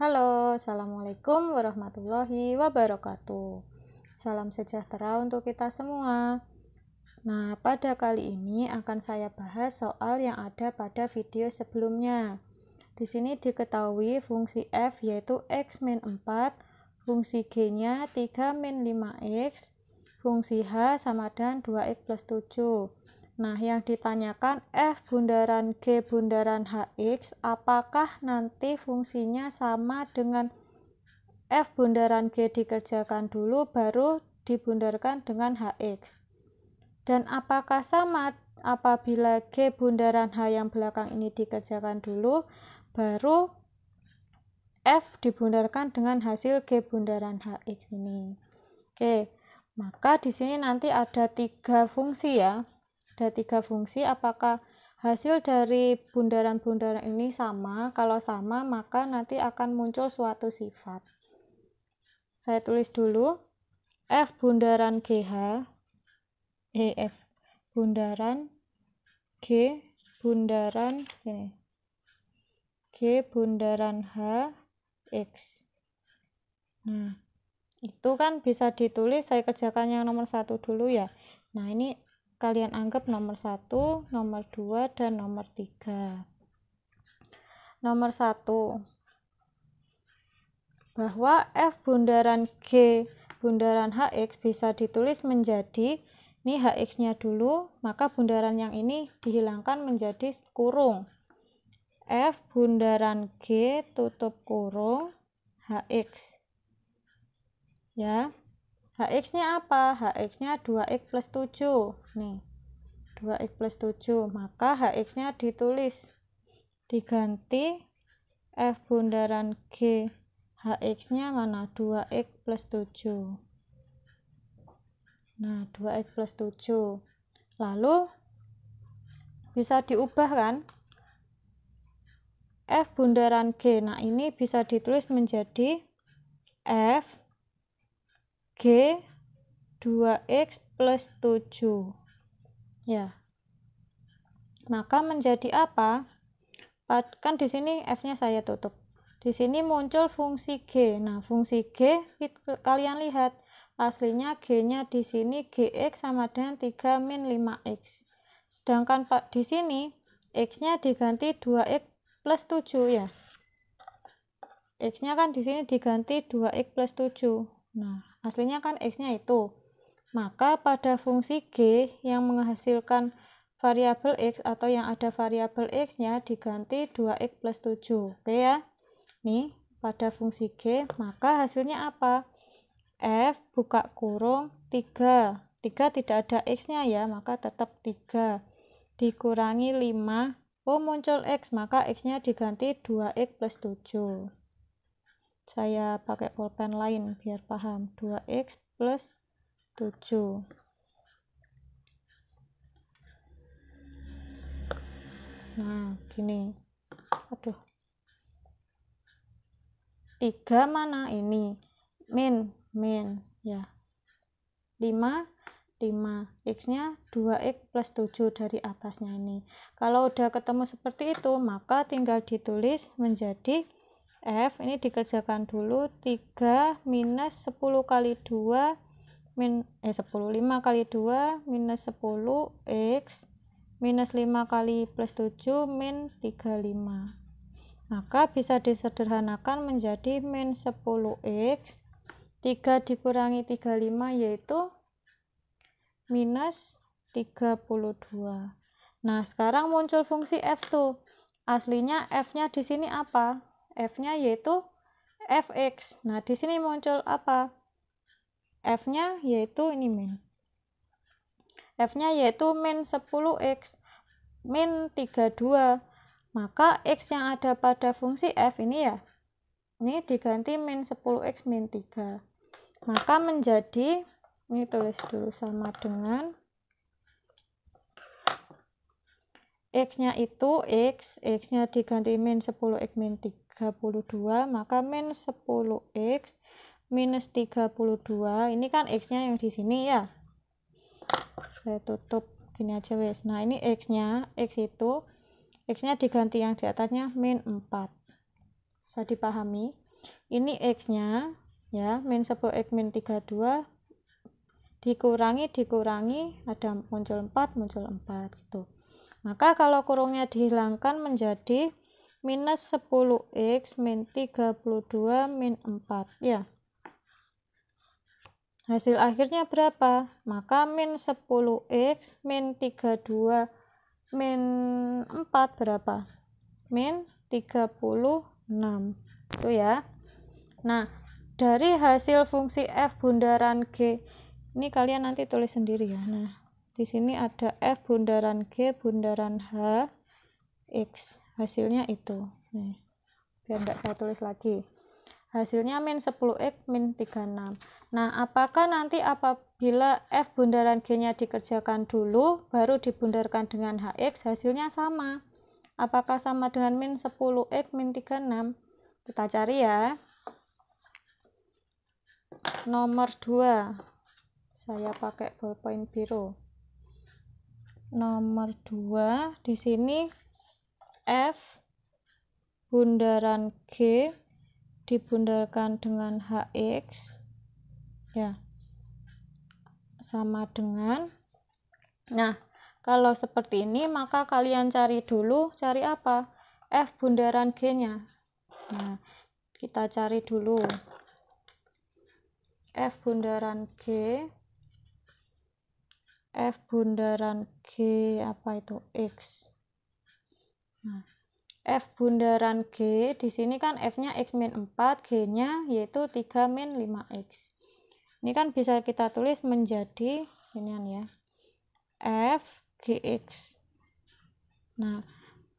Halo, Assalamualaikum warahmatullahi wabarakatuh. Salam sejahtera untuk kita semua. Nah, pada kali ini akan saya bahas soal yang ada pada video sebelumnya. Di sini diketahui fungsi f yaitu x min 4, fungsi g-nya 3 min 5x, fungsi h sama dengan 2x plus 7. Nah, yang ditanyakan F bundaran G bundaran HX apakah nanti fungsinya sama dengan F bundaran G dikerjakan dulu baru dibundarkan dengan HX. Dan apakah sama apabila G bundaran H yang belakang ini dikerjakan dulu baru F dibundarkan dengan hasil G bundaran HX ini. Oke, maka di sini nanti ada tiga fungsi ya ada tiga fungsi apakah hasil dari bundaran-bundaran ini sama kalau sama maka nanti akan muncul suatu sifat saya tulis dulu F bundaran GH e, f bundaran G bundaran ini G bundaran H X nah itu kan bisa ditulis saya kerjakan yang nomor satu dulu ya nah ini kalian anggap nomor 1, nomor 2, dan nomor 3. Nomor 1, bahwa F bundaran G bundaran HX bisa ditulis menjadi ini HX-nya dulu, maka bundaran yang ini dihilangkan menjadi kurung. F bundaran G tutup kurung HX. Ya. HX-nya apa? HX-nya 2X plus 7. Nih, 2X plus 7. Maka HX-nya ditulis. Diganti F bundaran G. HX-nya mana? 2X plus 7. Nah, 2X plus 7. Lalu, bisa diubah kan? F bundaran G. Nah, ini bisa ditulis menjadi F G 2X plus 7 ya maka menjadi apa kan di sini F-nya saya tutup di sini muncul fungsi G nah fungsi G kalian lihat aslinya G-nya di sini GX sama dengan 3 min 5X. Sedangkan Pak di sini X-nya diganti 2X plus 7 ya. X-nya kan di sini diganti 2X plus 7. Nah, aslinya kan x-nya itu. Maka pada fungsi g yang menghasilkan variabel x atau yang ada variabel x-nya diganti 2x plus 7. Oke ya. Nih, pada fungsi g, maka hasilnya apa? f buka kurung 3. 3 tidak ada x-nya ya, maka tetap 3. Dikurangi 5, oh muncul x, maka x-nya diganti 2x plus 7 saya pakai pulpen lain biar paham 2x plus 7 nah gini aduh 3 mana ini min min ya 5 5 x nya 2x plus 7 dari atasnya ini kalau udah ketemu seperti itu maka tinggal ditulis menjadi F ini dikerjakan dulu 3 minus 10 kali 2 min, eh 10 5 kali 2 minus 10 X minus 5 kali plus 7 min 35 maka bisa disederhanakan menjadi min 10X 3 dikurangi 35 yaitu minus 32 nah sekarang muncul fungsi F tuh aslinya F nya di sini apa f-nya yaitu fx. Nah, di sini muncul apa? f-nya yaitu ini min. f-nya yaitu min 10x min 32. Maka x yang ada pada fungsi f ini ya. Ini diganti min 10x min 3. Maka menjadi ini tulis dulu sama dengan x-nya itu x, x-nya diganti min 10x min 3 32 maka min 10x minus 32 ini kan x nya yang di sini ya saya tutup gini aja wes nah ini x nya x itu x nya diganti yang di atasnya min 4 bisa dipahami ini x nya ya min 10x min 32 dikurangi dikurangi ada muncul 4 muncul 4 gitu maka kalau kurungnya dihilangkan menjadi minus 10x min 32 min 4 ya hasil akhirnya berapa maka min 10x min 32 min 4 berapa min 36 itu ya nah dari hasil fungsi f bundaran g ini kalian nanti tulis sendiri ya nah di sini ada f bundaran g bundaran h x hasilnya itu nih, biar tidak saya tulis lagi hasilnya min 10x min 36 nah apakah nanti apabila f bundaran g nya dikerjakan dulu baru dibundarkan dengan hx hasilnya sama apakah sama dengan min 10x min 36 kita cari ya nomor 2 saya pakai ballpoint biru nomor 2 di sini F bundaran G dibundarkan dengan HX ya sama dengan nah kalau seperti ini maka kalian cari dulu cari apa F bundaran G nya nah kita cari dulu F bundaran G F bundaran G apa itu X F bundaran G, di sini kan F-nya X min 4, G-nya yaitu 3 min 5X. Ini kan bisa kita tulis menjadi, ini kan ya, F GX. Nah,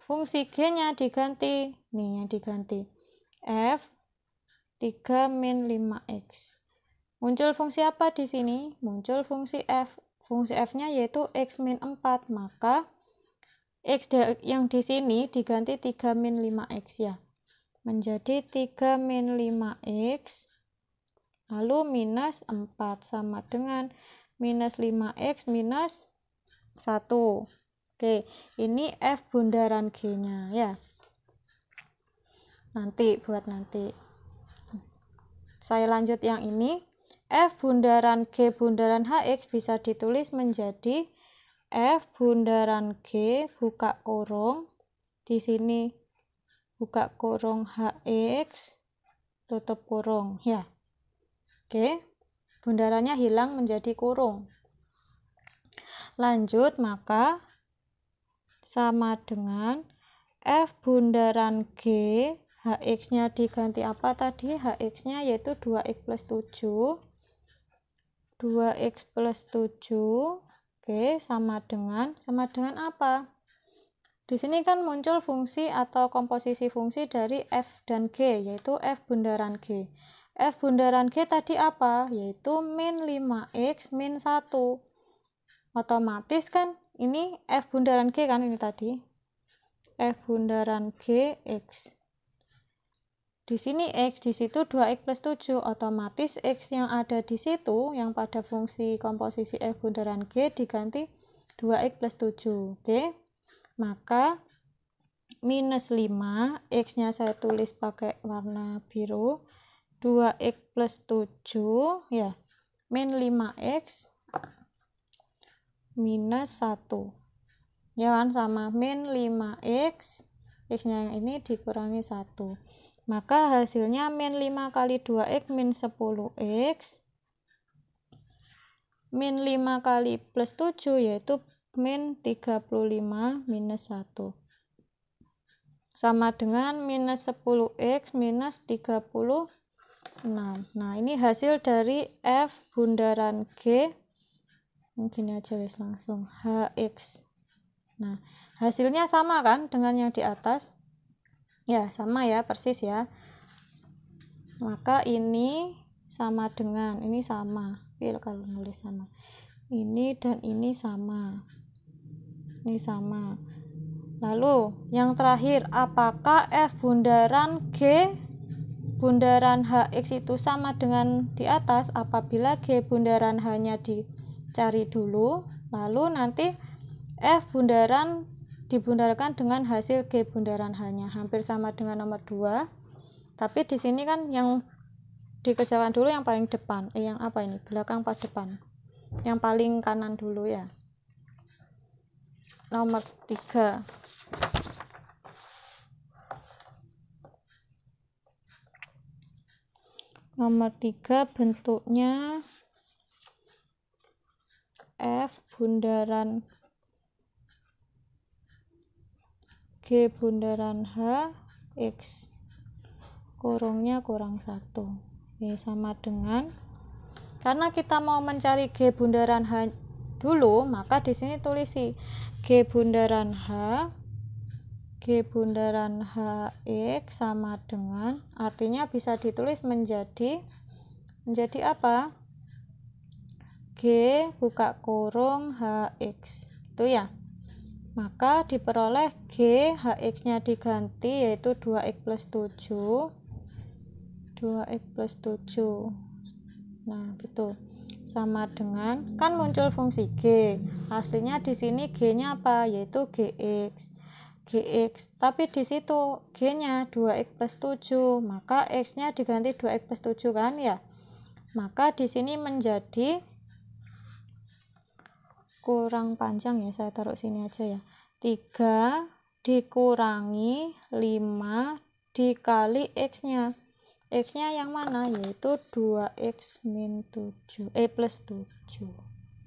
fungsi G-nya diganti, nih yang diganti, F 3 min 5X. Muncul fungsi apa di sini? Muncul fungsi F. Fungsi F-nya yaitu X min 4, maka X yang di sini diganti 3 min 5X ya. Menjadi 3 min 5X. Lalu minus 4 sama dengan minus 5X minus 1. Oke, ini F bundaran G-nya ya. Nanti buat nanti. Saya lanjut yang ini. F bundaran G bundaran HX bisa ditulis menjadi F bundaran G buka kurung di sini buka kurung HX tutup kurung ya oke bundarannya hilang menjadi kurung lanjut maka sama dengan F bundaran G HX nya diganti apa tadi HX nya yaitu 2X plus 7 2X plus 7 G sama dengan sama dengan apa? Di sini kan muncul fungsi atau komposisi fungsi dari F dan G, yaitu F bundaran G. F bundaran G tadi apa? Yaitu min 5X min 1. Otomatis kan ini F bundaran G kan ini tadi. F bundaran G X. Di sini X, di situ 2X plus 7, otomatis X yang ada di situ, yang pada fungsi komposisi F bundaran G diganti 2X plus 7. Oke, maka minus 5, X-nya saya tulis pakai warna biru, 2X plus 7, ya, min 5X minus 1. Ya kan, sama min 5X, X-nya yang ini dikurangi 1 maka hasilnya min 5 kali 2x min 10x min 5 kali plus 7 yaitu min 35 minus 1 sama dengan minus 10x minus 36 nah ini hasil dari F bundaran G mungkin aja wis langsung HX nah hasilnya sama kan dengan yang di atas ya sama ya persis ya maka ini sama dengan ini sama Fil iya kalau nulis sama ini dan ini sama ini sama lalu yang terakhir apakah F bundaran G bundaran HX itu sama dengan di atas apabila G bundaran hanya dicari dulu lalu nanti F bundaran dibundarkan dengan hasil G bundaran hanya hampir sama dengan nomor 2 tapi di sini kan yang dikerjakan dulu yang paling depan eh yang apa ini belakang pas depan yang paling kanan dulu ya nomor 3 nomor 3 bentuknya F bundaran G bundaran H X kurungnya kurang satu sama dengan karena kita mau mencari G bundaran H dulu maka di sini tulisi G bundaran H G bundaran h x sama dengan artinya bisa ditulis menjadi menjadi apa? G buka kurung h x itu ya maka diperoleh G HX-nya diganti yaitu 2X plus 7 2X plus 7 nah gitu sama dengan kan muncul fungsi G aslinya di sini G nya apa yaitu GX GX tapi di situ G nya 2X plus 7 maka X nya diganti 2X plus 7 kan ya maka di sini menjadi kurang panjang ya saya taruh sini aja ya 3 dikurangi 5 dikali X nya X nya yang mana yaitu 2X min 7 eh plus 7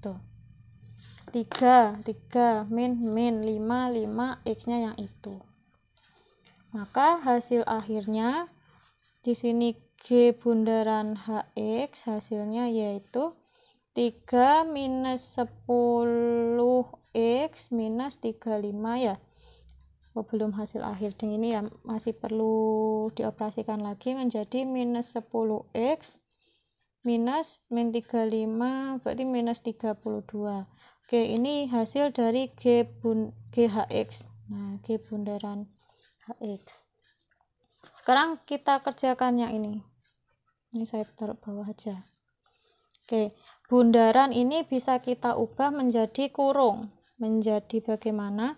tuh 3 3 min min 5 5 X nya yang itu maka hasil akhirnya di sini G bundaran HX hasilnya yaitu 3 minus 10x minus 35 ya oh, belum hasil akhir dan ini ya masih perlu dioperasikan lagi menjadi minus 10x minus min 35 berarti minus 32 oke ini hasil dari G bun, GHX nah G bundaran HX sekarang kita kerjakan yang ini ini saya taruh bawah aja Oke, bundaran ini bisa kita ubah menjadi kurung. Menjadi bagaimana?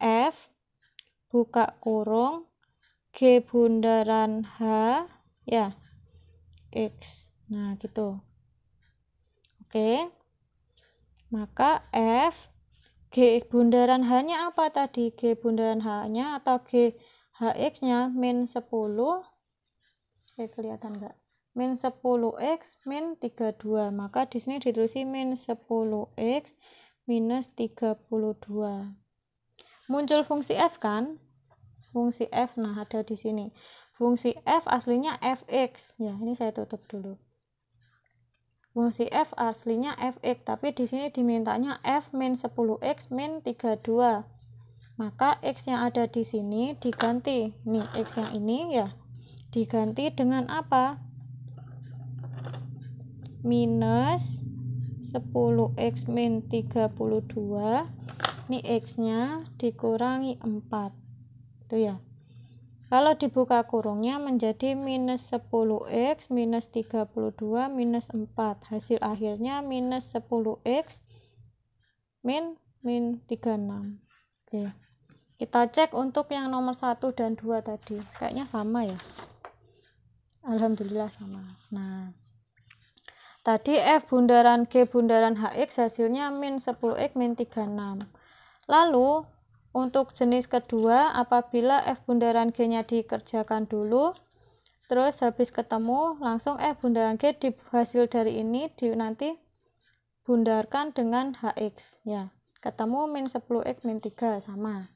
F buka kurung G bundaran H ya X. Nah, gitu. Oke. Maka F G bundaran H-nya apa tadi? G bundaran H-nya atau G HX-nya min 10. Oke, kelihatan enggak? min 10x min 32 maka di sini ditulis min 10x minus 32 muncul fungsi f kan fungsi f nah ada di sini fungsi f aslinya fx ya ini saya tutup dulu fungsi f aslinya fx tapi di sini dimintanya f min 10x min 32 maka x yang ada di sini diganti nih x yang ini ya diganti dengan apa minus 10x min 32 ini x nya dikurangi 4 itu ya kalau dibuka kurungnya menjadi minus 10x minus 32 minus 4 hasil akhirnya minus 10x min min 36 oke kita cek untuk yang nomor 1 dan 2 tadi kayaknya sama ya Alhamdulillah sama nah Tadi F bundaran G bundaran HX hasilnya min 10X min 36. Lalu untuk jenis kedua apabila F bundaran G-nya dikerjakan dulu terus habis ketemu langsung F bundaran G di hasil dari ini di, nanti bundarkan dengan HX ya. Ketemu min 10X min 3 sama.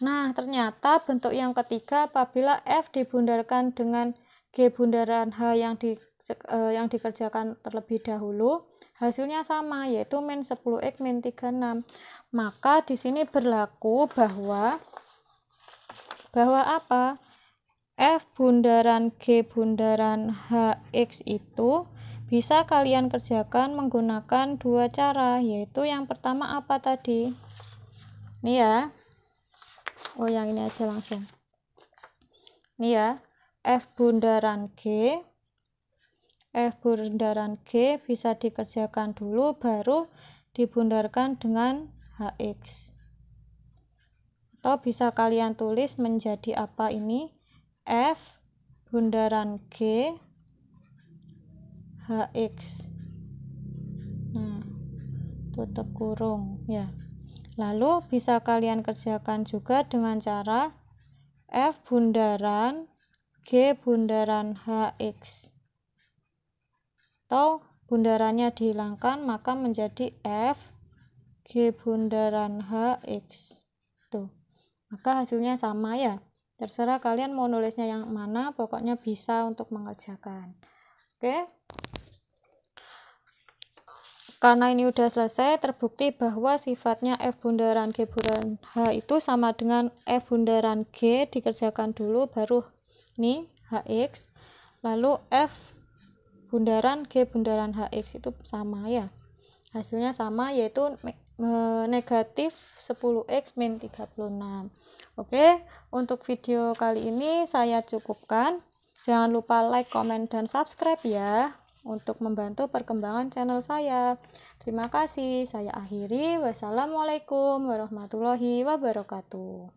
Nah, ternyata bentuk yang ketiga apabila F dibundarkan dengan G bundaran H yang di Eh, yang dikerjakan terlebih dahulu hasilnya sama yaitu min 10x min 36 maka di sini berlaku bahwa bahwa apa F bundaran G bundaran HX itu bisa kalian kerjakan menggunakan dua cara yaitu yang pertama apa tadi ini ya oh yang ini aja langsung ini ya F bundaran G f eh, bundaran G bisa dikerjakan dulu baru dibundarkan dengan HX atau bisa kalian tulis menjadi apa ini F bundaran G HX nah tutup kurung ya lalu bisa kalian kerjakan juga dengan cara F bundaran G bundaran HX atau bundarannya dihilangkan maka menjadi F G bundaran h x tuh maka hasilnya sama ya terserah kalian mau nulisnya yang mana pokoknya bisa untuk mengerjakan oke karena ini udah selesai terbukti bahwa sifatnya F bundaran G bundaran H itu sama dengan F bundaran G dikerjakan dulu baru ini HX lalu F bundaran G bundaran HX itu sama ya hasilnya sama yaitu negatif 10x min 36 oke untuk video kali ini saya cukupkan jangan lupa like, komen, dan subscribe ya untuk membantu perkembangan channel saya terima kasih saya akhiri wassalamualaikum warahmatullahi wabarakatuh